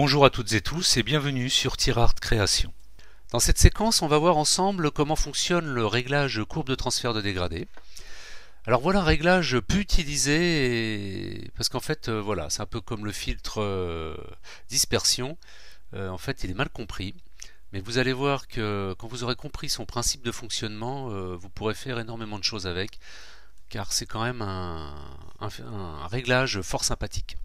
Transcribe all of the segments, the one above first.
Bonjour à toutes et tous et bienvenue sur Tirard Création. Dans cette séquence, on va voir ensemble comment fonctionne le réglage courbe de transfert de dégradé. Alors voilà un réglage peu utilisé, parce qu'en fait, euh, voilà, c'est un peu comme le filtre euh, dispersion. Euh, en fait, il est mal compris. Mais vous allez voir que quand vous aurez compris son principe de fonctionnement, vous pourrez faire énormément de choses avec, car c'est quand même un réglage fort sympathique.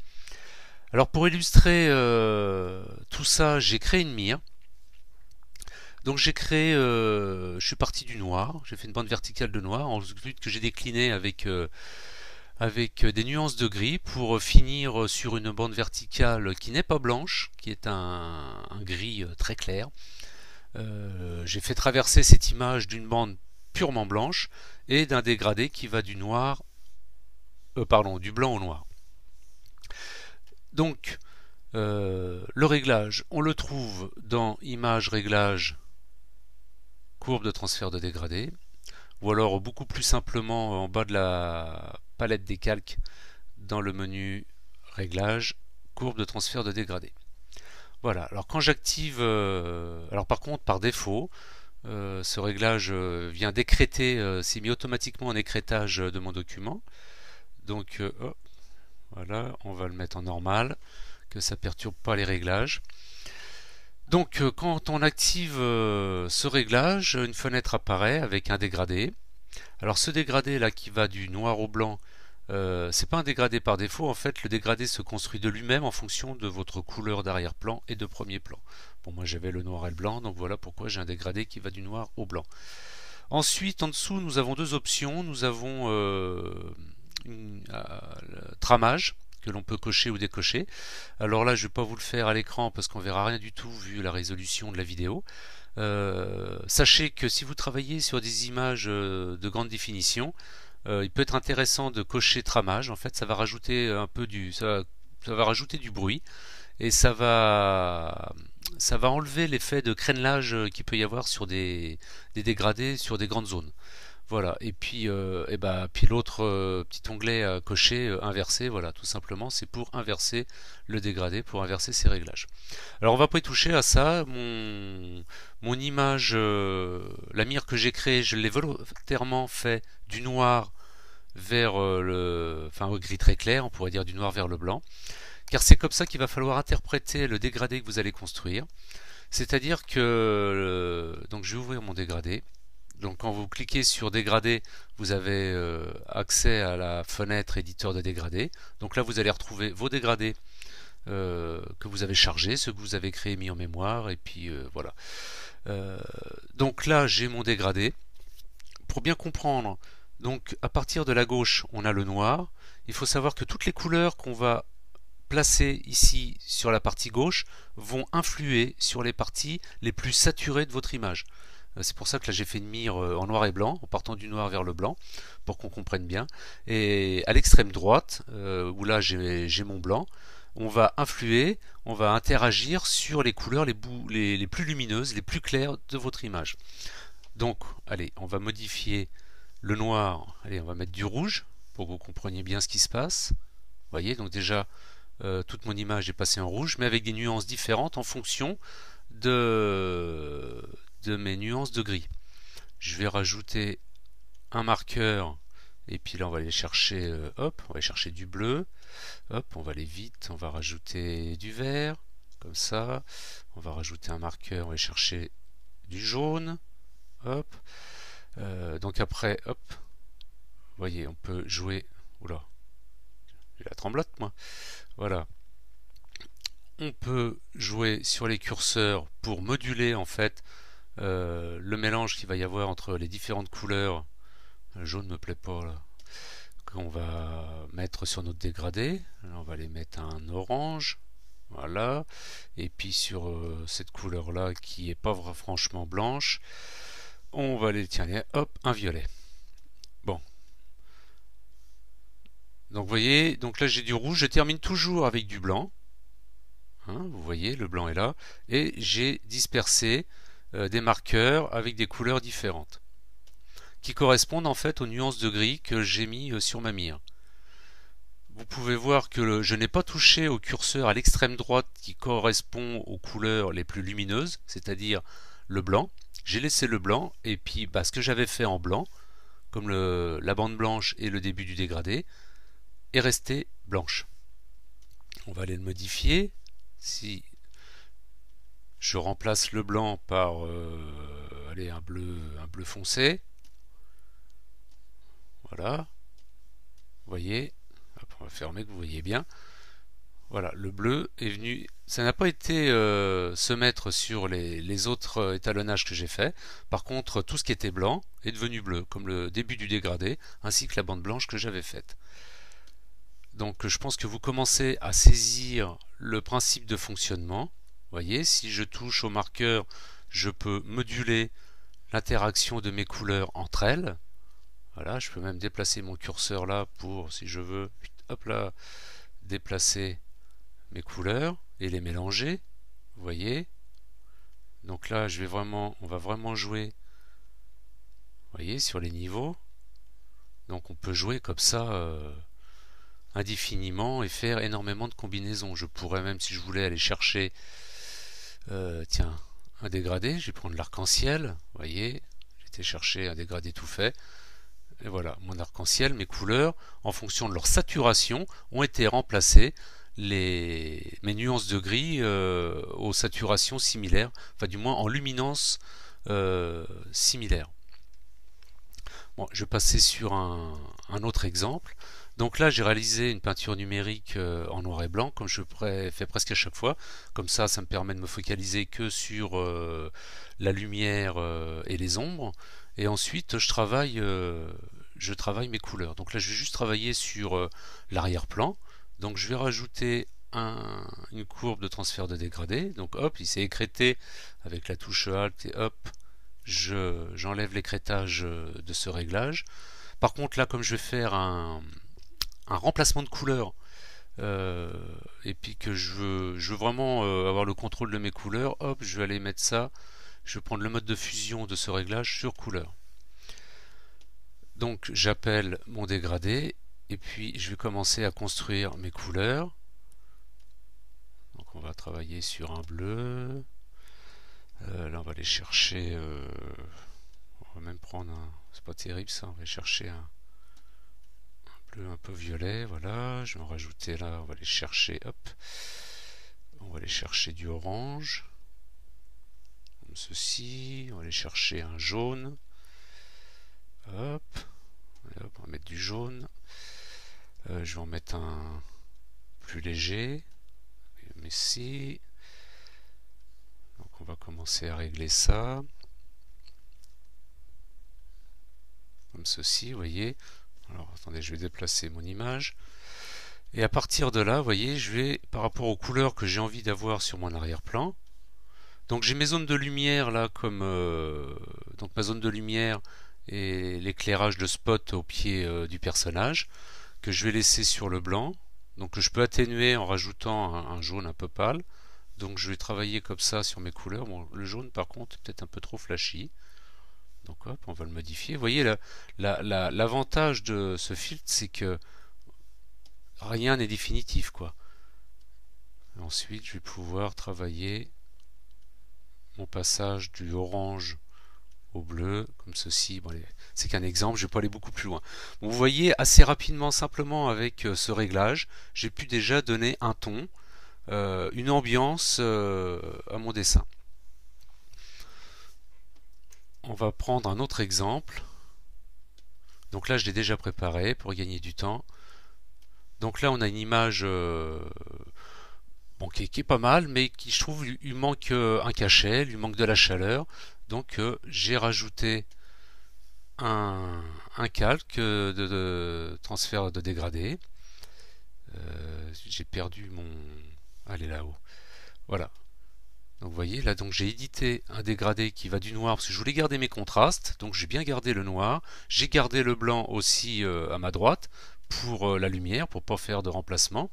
Alors pour illustrer euh, tout ça, j'ai créé une mire. Donc j'ai créé, euh, je suis parti du noir, j'ai fait une bande verticale de noir, en que j'ai décliné avec, euh, avec des nuances de gris pour finir sur une bande verticale qui n'est pas blanche, qui est un, gris très clair. j'ai fait traverser cette image d'une bande purement blanche et d'un dégradé qui va du noir, du blanc au noir. Donc, euh, le réglage, on le trouve dans Image, Réglage, Courbe de transfert de dégradé, ou alors beaucoup plus simplement en bas de la palette des calques, dans le menu Réglage, Courbe de transfert de dégradé. Voilà, alors quand j'active... Euh, alors par contre, par défaut, euh, ce réglage vient décréter, s'est mis automatiquement en écrétage de mon document. Donc, voilà, on va le mettre en normal, que ça perturbe pas les réglages. Donc euh, quand on active euh, ce réglage, une fenêtre apparaît avec un dégradé. Alors ce dégradé là qui va du noir au blanc, euh, c'est pas un dégradé par défaut, en fait le dégradé se construit de lui-même en fonction de votre couleur d'arrière-plan et de premier plan. Bon moi j'avais le noir et le blanc, donc voilà pourquoi j'ai un dégradé qui va du noir au blanc. Ensuite en dessous nous avons deux options, nous avons tramage que l'on peut cocher ou décocher. Alors là, je ne vais pas vous le faire à l'écran parce qu'on verra rien du tout vu la résolution de la vidéo. Euh, sachez que si vous travaillez sur des images euh, de grande définition, euh, il peut être intéressant de cocher tramage. En fait, ça va rajouter un peu du, ça va, rajouter du bruit et ça va, ça va enlever l'effet de crénelage qui peut y avoir sur des, des dégradés sur des grandes zones. Voilà, et puis, euh, eh ben, puis l'autre euh, petit onglet coché, euh, cocher, voilà, tout simplement, c'est pour inverser le dégradé, pour inverser ses réglages. Alors on va pas y toucher à ça, mon, mon image, la mire que j'ai créée, je l'ai volontairement fait du noir vers le, enfin au gris très clair, on pourrait dire du noir vers le blanc, car c'est comme ça qu'il va falloir interpréter le dégradé que vous allez construire. C'est-à-dire que, donc je vais ouvrir mon dégradé, donc quand vous cliquez sur dégradé, vous avez euh, accès à la fenêtre éditeur de dégradés. Donc là vous allez retrouver vos dégradés euh, que vous avez chargés, ceux que vous avez créés mis en mémoire, et puis euh, voilà. donc là j'ai mon dégradé. Pour bien comprendre, donc à partir de la gauche on a le noir. Il faut savoir que toutes les couleurs qu'on va placer ici sur la partie gauche vont influer sur les parties les plus saturées de votre image. Euh, c'est pour ça que là j'ai fait une mire euh, en noir et blanc, en partant du noir vers le blanc, pour qu'on comprenne bien. Et à l'extrême droite, euh, où là j'ai mon blanc, on va influer, on va interagir sur les couleurs les, plus lumineuses, les plus claires de votre image. Donc, allez, on va modifier le noir, allez, on va mettre du rouge, pour que vous compreniez bien ce qui se passe. Vous voyez, donc déjà, toute mon image est passée en rouge, mais avec des nuances différentes en fonction de, de mes nuances de gris. Je vais rajouter un marqueur et puis là on va aller chercher euh, hop, on va chercher du bleu. Hop, on va aller vite, on va rajouter du vert comme ça. On va rajouter un marqueur, on va chercher du jaune. Hop. Euh, donc après, hop. Vous voyez, on peut jouer. Oula. J'ai la tremblote moi. Voilà on peut jouer sur les curseurs pour moduler en fait euh, le mélange qu'il va y avoir entre les différentes couleurs, jaune me plaît pas là, qu'on va mettre sur notre dégradé. on va les mettre un orange, voilà, et puis sur euh, cette couleur là qui est pas franchement blanche, on va aller, tirer, hop, un violet. Bon. Donc vous voyez, donc là j'ai du rouge, je termine toujours avec du blanc. Hein, vous voyez, le blanc est là. Et j'ai dispersé euh, des marqueurs avec des couleurs différentes qui correspondent en fait aux nuances de gris que j'ai mis euh, sur ma mire. Vous pouvez voir que je n'ai pas touché au curseur à l'extrême droite qui correspond aux couleurs les plus lumineuses, c'est-à-dire le blanc. J'ai laissé le blanc et puis bah, ce que j'avais fait en blanc, comme la bande blanche et le début du dégradé, est resté blanche. On va aller le modifier. Si je remplace le blanc par euh, allez, un, bleu, un bleu foncé. Voilà. Vous voyez, on va fermer que vous voyez bien. Voilà, le bleu est venu. Ça n'a pas été euh, se mettre sur les, les autres euh, étalonnages que j'ai fait. Par contre, tout ce qui était blanc est devenu bleu, comme le début du dégradé, ainsi que la bande blanche que j'avais faite. Donc je pense que vous commencez à saisir le principe de fonctionnement voyez, si je touche au marqueur, je peux moduler l'interaction de mes couleurs entre elles. Voilà, je peux même déplacer mon curseur là pour, si je veux, hop là, déplacer mes couleurs et les mélanger. Vous voyez Donc là, je vais vraiment, on va vraiment jouer, vous voyez, sur les niveaux. Donc on peut jouer comme ça euh, indéfiniment et faire énormément de combinaisons. Je pourrais même, si je voulais, aller chercher euh, tiens, un dégradé, je vais prendre l'arc-en-ciel, vous voyez, j'étais cherché un dégradé tout fait. Et voilà, mon arc-en-ciel, mes couleurs, en fonction de leur saturation, ont été remplacées les, mes nuances de gris euh, aux saturations similaires, enfin du moins en luminance euh, similaire. je vais passer sur un autre exemple. Donc là, j'ai réalisé une peinture numérique euh, en noir et blanc, comme je fais presque à chaque fois. Comme ça, ça me permet de me focaliser que sur euh, la lumière euh, et les ombres. Et ensuite, je travaille, mes couleurs. Donc là, je vais juste travailler sur l'arrière-plan. Donc je vais rajouter une courbe de transfert de dégradé. Donc hop, il s'est écrété avec la touche Alt et hop, j'enlève l'écrétage de ce réglage. Par contre, là, comme je vais faire un, un remplacement de couleur euh, et puis que je veux, vraiment euh, avoir le contrôle de mes couleurs, hop, je vais aller mettre ça, je vais prendre le mode de fusion de ce réglage sur couleur. Donc j'appelle mon dégradé et puis je vais commencer à construire mes couleurs. Donc on va travailler sur un bleu. Euh, là on va aller chercher, on va même prendre un, c'est pas terrible ça, on va chercher un, un peu violet, voilà, je vais en rajouter là, on va aller chercher, hop, on va aller chercher du orange, comme ceci, on va aller chercher un jaune, hop, on va mettre du jaune, euh, je vais en mettre un plus léger, mais si, donc on va commencer à régler ça, comme ceci, vous voyez, alors attendez, je vais déplacer mon image. Et à partir de là, vous voyez, je vais, par rapport aux couleurs que j'ai envie d'avoir sur mon arrière-plan, donc j'ai mes zones de lumière là, comme euh, donc ma zone de lumière et l'éclairage de spot au pied euh, du personnage, que je vais laisser sur le blanc, donc je peux atténuer en rajoutant un, jaune un peu pâle. Donc je vais travailler comme ça sur mes couleurs. Bon, le jaune par contre est peut-être un peu trop flashy. Donc hop, on va le modifier. Vous voyez, l'avantage de ce filtre, c'est que rien n'est définitif. quoi. Ensuite, je vais pouvoir travailler mon passage du orange au bleu, comme ceci. c'est qu'un exemple, je ne vais pas aller beaucoup plus loin. vous voyez, assez rapidement, simplement avec euh, ce réglage, j'ai pu déjà donner un ton, euh, une ambiance euh, à mon dessin on va prendre un autre exemple. Donc là, je l'ai déjà préparé pour gagner du temps. Donc là, on a une image euh, qui, est, pas mal, mais qui, je trouve, lui, manque euh, un cachet, lui manque de la chaleur. Donc euh, j'ai rajouté un, calque de, transfert de dégradé. j'ai perdu mon... Allez là-haut. Voilà, vous voyez, là donc j'ai édité un dégradé qui va du noir parce que je voulais garder mes contrastes. Donc j'ai bien gardé le noir. J'ai gardé le blanc aussi euh, à ma droite pour euh, la lumière, pour pas faire de remplacement.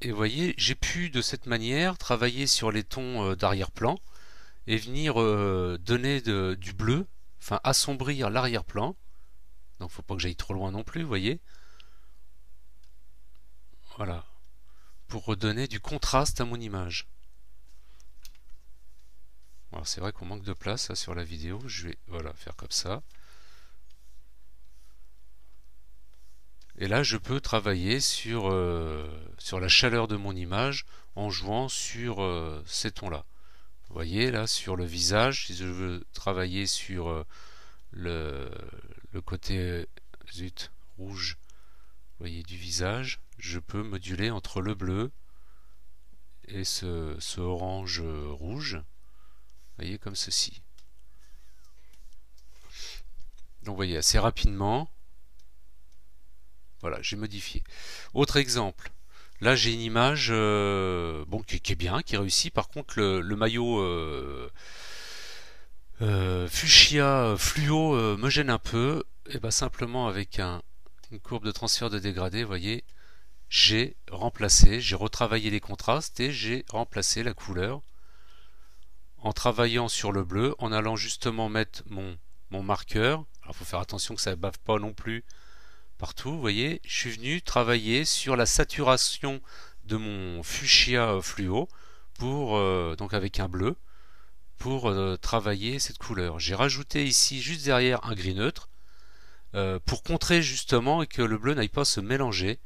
Et vous voyez, j'ai pu de cette manière travailler sur les tons euh, d'arrière-plan et venir donner du bleu, enfin assombrir l'arrière-plan. Donc faut pas que j'aille trop loin non plus, vous voyez. Voilà. Pour redonner du contraste à mon image c'est vrai qu'on manque de place sur la vidéo. Je vais faire comme ça. Et là, je peux travailler sur, euh, la chaleur de mon image en jouant sur euh, ces tons-là. Vous voyez, là, sur le visage, si je veux travailler sur euh, le, côté rouge voyez, du visage, je peux moduler entre le bleu et ce orange-rouge voyez, comme ceci. Donc vous voyez, assez rapidement, voilà, j'ai modifié. Autre exemple, là j'ai une image euh, bon, qui, est bien, qui réussit, par contre le, maillot... Euh, euh, fuchsia fluo me gêne un peu, et eh bien simplement avec une courbe de transfert de dégradé, vous voyez, j'ai remplacé, j'ai retravaillé les contrastes et j'ai remplacé la couleur en travaillant sur le bleu, en allant justement mettre mon, marqueur. il faut faire attention que ça ne bave pas non plus partout, vous voyez. Je suis venu travailler sur la saturation de mon fuchsia euh, fluo pour euh, donc avec un bleu pour euh, travailler cette couleur. J'ai rajouté ici juste derrière un gris neutre pour contrer justement que le bleu n'aille pas se mélanger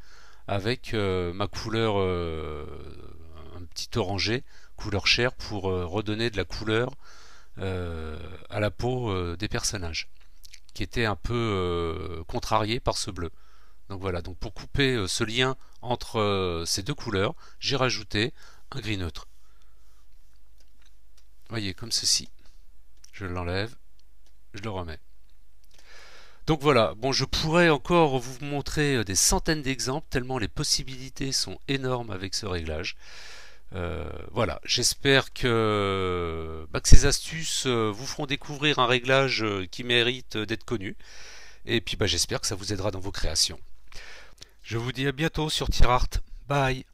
avec ma couleur un petit orangé couleur chair pour euh, redonner de la couleur euh, à la peau euh, des personnages, qui étaient un peu contrariés par ce bleu. Donc voilà, donc pour couper ce lien entre ces deux couleurs, j'ai rajouté un gris neutre. Voyez, comme ceci. Je l'enlève, je le remets. Donc voilà, bon je pourrais encore vous montrer des centaines d'exemples tellement les possibilités sont énormes avec ce réglage. Euh, voilà, j'espère que, bah, ces astuces euh, vous feront découvrir un réglage euh, qui mérite d'être connu. Et puis bah, j'espère que ça vous aidera dans vos créations. Je vous dis à bientôt sur Tirart. Bye